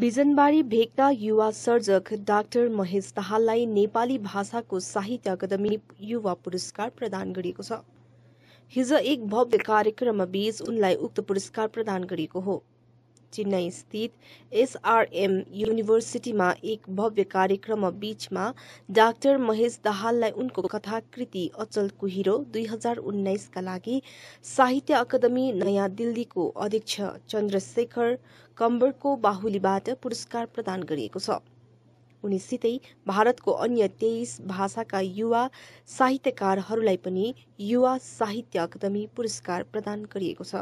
बिजनबारी भेकका युवा सर्जक डाक्टर महेश दाहाललाई नेपाली भाषाको साहित्य अकादमी युवा पुरस्कार प्रदान गरिएको छ हिज एक भव्य कार्यक्रममा बीच उनलाई उक्त पुरस्कार प्रदान गरिएको हो चेन्नई स्थित एसआरएम युनिभर्सिटीमा एक भव्य कार्यक्रम बीचमा डाक्टर महेश दाहाललाई उनको कथाकृति अचल कुहिरो दुई हजार उन्नाइसका लागि साहित्य अकादमी नयाँ दिल्लीको अध्यक्ष चन्द्रशेखर कम्बरको बाहुलीबाट पुरस्कार प्रदान गरिएको छ उनीसितै भारतको अन्य तेइस भाषाका युवा साहित्यकारहरूलाई पनि युवा साहित्य अकादमी पुरस्कार प्रदान गरिएको छ